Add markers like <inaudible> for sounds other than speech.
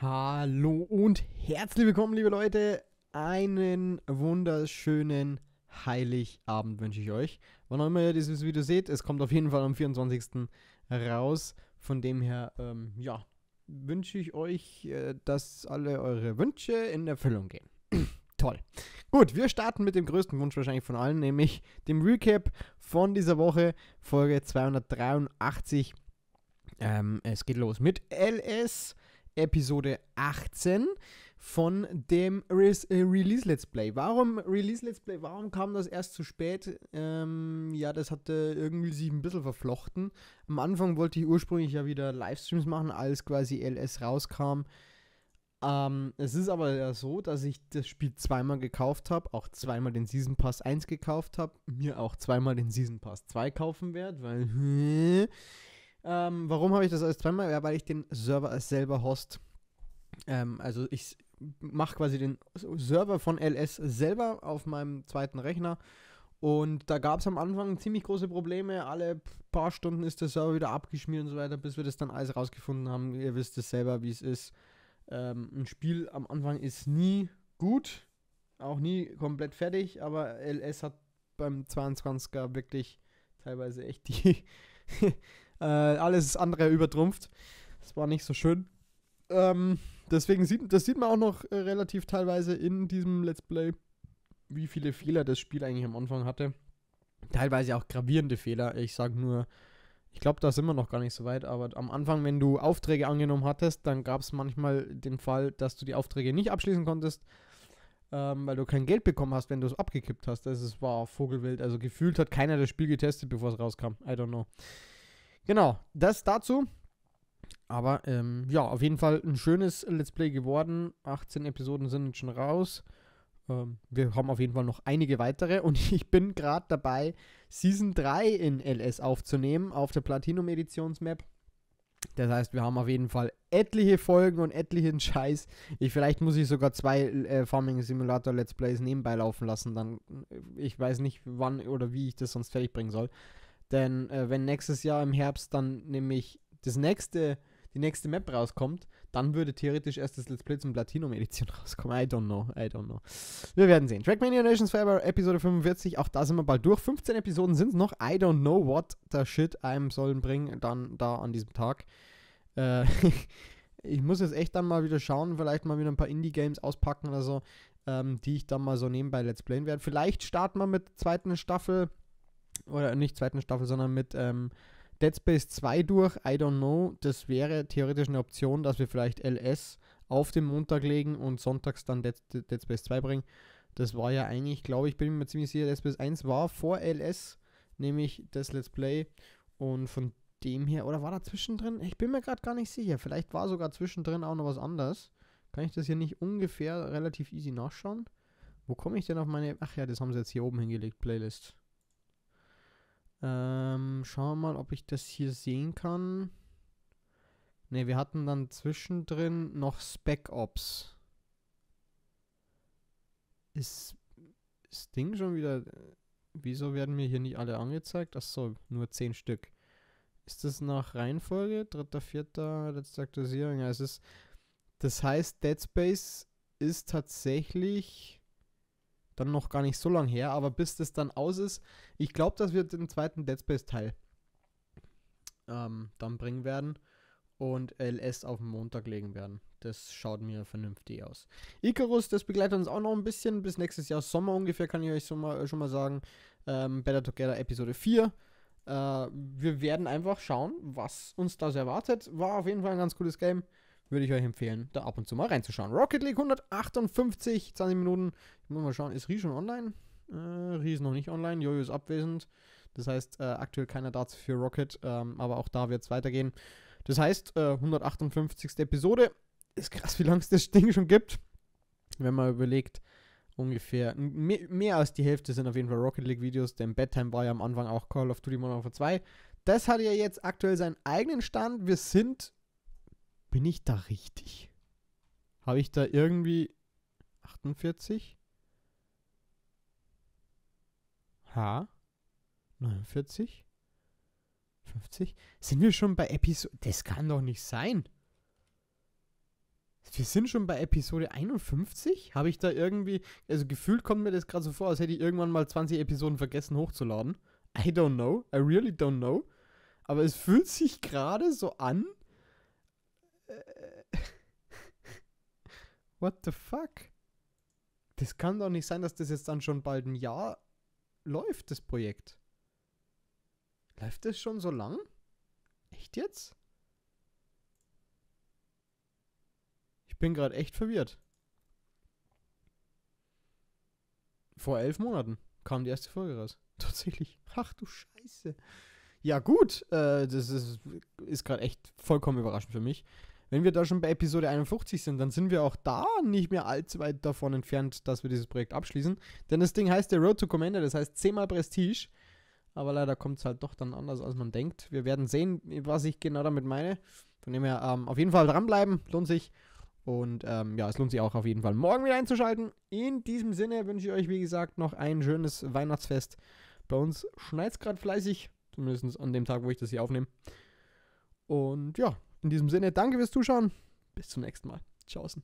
Hallo und herzlich willkommen, liebe Leute. Einen wunderschönen Heiligabend wünsche ich euch. Wann auch immer ihr dieses Video seht, es kommt auf jeden Fall am 24. raus. Von dem her, ähm, ja, wünsche ich euch, äh, dass alle eure Wünsche in Erfüllung gehen. <clears throat> Toll. Gut, wir starten mit dem größten Wunsch wahrscheinlich von allen, nämlich dem Recap von dieser Woche, Folge 283. Ähm, es geht los mit LS. Episode 18 von dem Re äh, Release Let's Play. Warum Release Let's Play? Warum kam das erst zu spät? Ähm, ja, das hatte irgendwie sich ein bisschen verflochten. Am Anfang wollte ich ursprünglich ja wieder Livestreams machen, als quasi LS rauskam. Ähm, es ist aber ja so, dass ich das Spiel zweimal gekauft habe, auch zweimal den Season Pass 1 gekauft habe, mir auch zweimal den Season Pass 2 kaufen werde, weil ähm, warum habe ich das alles zweimal? Ja, weil ich den Server selber host. Ähm, also ich mache quasi den Server von LS selber auf meinem zweiten Rechner. Und da gab es am Anfang ziemlich große Probleme. Alle paar Stunden ist der Server wieder abgeschmiert und so weiter, bis wir das dann alles rausgefunden haben. Ihr wisst es selber, wie es ist. Ähm, ein Spiel am Anfang ist nie gut, auch nie komplett fertig, aber LS hat beim 22er wirklich teilweise echt die <laughs> Äh, alles andere übertrumpft. Das war nicht so schön. Ähm, deswegen sieht, das sieht man auch noch äh, relativ teilweise in diesem Let's Play, wie viele Fehler das Spiel eigentlich am Anfang hatte. Teilweise auch gravierende Fehler. Ich sage nur, ich glaube, da sind wir noch gar nicht so weit, aber am Anfang, wenn du Aufträge angenommen hattest, dann gab es manchmal den Fall, dass du die Aufträge nicht abschließen konntest, ähm, weil du kein Geld bekommen hast, wenn du es abgekippt hast. Das also war Vogelwild. Also gefühlt hat keiner das Spiel getestet, bevor es rauskam. I don't know. Genau, das dazu. Aber ähm, ja, auf jeden Fall ein schönes Let's Play geworden. 18 Episoden sind schon raus. Ähm, wir haben auf jeden Fall noch einige weitere und <laughs> ich bin gerade dabei, Season 3 in LS aufzunehmen auf der Platinum Editions Map. Das heißt, wir haben auf jeden Fall etliche Folgen und etlichen <laughs> Scheiß. Ich, vielleicht muss ich sogar zwei äh, Farming Simulator Let's Plays nebenbei laufen lassen. Dann, äh, ich weiß nicht, wann oder wie ich das sonst fertig bringen soll. Denn äh, wenn nächstes Jahr im Herbst dann nämlich das nächste, die nächste Map rauskommt, dann würde theoretisch erst das Let's Play zum Platinum-Edition <laughs> rauskommen. I don't know, I don't know. Wir werden sehen. Trackmania Nations Forever, Episode 45, auch da sind wir bald durch. 15 Episoden sind es noch. I don't know what the shit einem sollen bringen, dann da an diesem Tag. Äh, <laughs> ich muss jetzt echt dann mal wieder schauen, vielleicht mal wieder ein paar Indie-Games auspacken oder so, ähm, die ich dann mal so nebenbei Let's Playen werde. Vielleicht starten wir mit der zweiten Staffel oder nicht zweiten Staffel, sondern mit ähm, Dead Space 2 durch, I don't know. Das wäre theoretisch eine Option, dass wir vielleicht LS auf den Montag legen und sonntags dann Dead, Dead Space 2 bringen. Das war ja eigentlich, glaube ich, bin mir ziemlich sicher, Dead Space 1 war vor LS, nämlich das Let's Play. Und von dem her, oder war da zwischendrin? Ich bin mir gerade gar nicht sicher. Vielleicht war sogar zwischendrin auch noch was anderes. Kann ich das hier nicht ungefähr relativ easy nachschauen? Wo komme ich denn auf meine. Ach ja, das haben sie jetzt hier oben hingelegt, Playlist. Ähm, schauen wir mal, ob ich das hier sehen kann. Ne, wir hatten dann zwischendrin noch Spec Ops. Ist das Ding schon wieder... Äh, wieso werden mir hier nicht alle angezeigt? Achso, nur 10 Stück. Ist das nach Reihenfolge? Dritter, vierter, letzte Aktualisierung. Ja, es ist... Das heißt, Dead Space ist tatsächlich dann noch gar nicht so lange her, aber bis das dann aus ist, ich glaube, dass wir den zweiten Dead Space Teil ähm, dann bringen werden und LS auf den Montag legen werden. Das schaut mir vernünftig aus. Icarus, das begleitet uns auch noch ein bisschen. Bis nächstes Jahr Sommer ungefähr, kann ich euch so mal, schon mal sagen. Ähm, Better Together Episode 4. Äh, wir werden einfach schauen, was uns das erwartet. War auf jeden Fall ein ganz cooles Game würde ich euch empfehlen, da ab und zu mal reinzuschauen. Rocket League 158, 20 Minuten. Ich muss mal schauen, ist Rie schon online? Äh, Rie ist noch nicht online, Jojo ist abwesend. Das heißt, äh, aktuell keiner Darts für Rocket, ähm, aber auch da wird es weitergehen. Das heißt, äh, 158. Episode. Ist krass, wie lange es das Ding schon gibt. Wenn man überlegt, ungefähr mehr, mehr, als die Hälfte sind auf jeden Fall Rocket League Videos, denn Bedtime war ja am Anfang auch Call of Duty Modern Warfare 2. Das hat ja jetzt aktuell seinen eigenen Stand. Wir sind bin ich da richtig? Habe ich da irgendwie 48? Ha? 49? 50? Sind wir schon bei Episode... Das kann doch nicht sein. Wir sind schon bei Episode 51? Habe ich da irgendwie... Also gefühlt kommt mir das gerade so vor, als hätte ich irgendwann mal 20 Episoden vergessen hochzuladen. I don't know. I really don't know. Aber es fühlt sich gerade so an, What the fuck? Das kann doch nicht sein, dass das jetzt dann schon bald ein Jahr läuft, das Projekt. Läuft das schon so lang? Echt jetzt? Ich bin gerade echt verwirrt. Vor elf Monaten kam die erste Folge raus. <laughs> Tatsächlich. Ach du Scheiße. Ja gut, äh, das ist, ist gerade echt vollkommen überraschend für mich wenn wir da schon bei Episode 51 sind, dann sind wir auch da nicht mehr allzu weit davon entfernt, dass wir dieses Projekt abschließen. Denn das Ding heißt der Road to Commander, das heißt 10 mal Prestige. Aber leider kommt es halt doch dann anders, als man denkt. Wir werden sehen, was ich genau damit meine. Von dem her ähm, auf jeden Fall dranbleiben, lohnt sich. Und ähm, ja, es lohnt sich auch auf jeden Fall morgen wieder einzuschalten. In diesem Sinne wünsche ich euch, wie gesagt, noch ein schönes Weihnachtsfest. Bei uns schneit es gerade fleißig, zumindest an dem Tag, wo ich das hier aufnehme. Und ja, in diesem Sinne, danke fürs Zuschauen. Bis zum nächsten Mal. Tschaußen.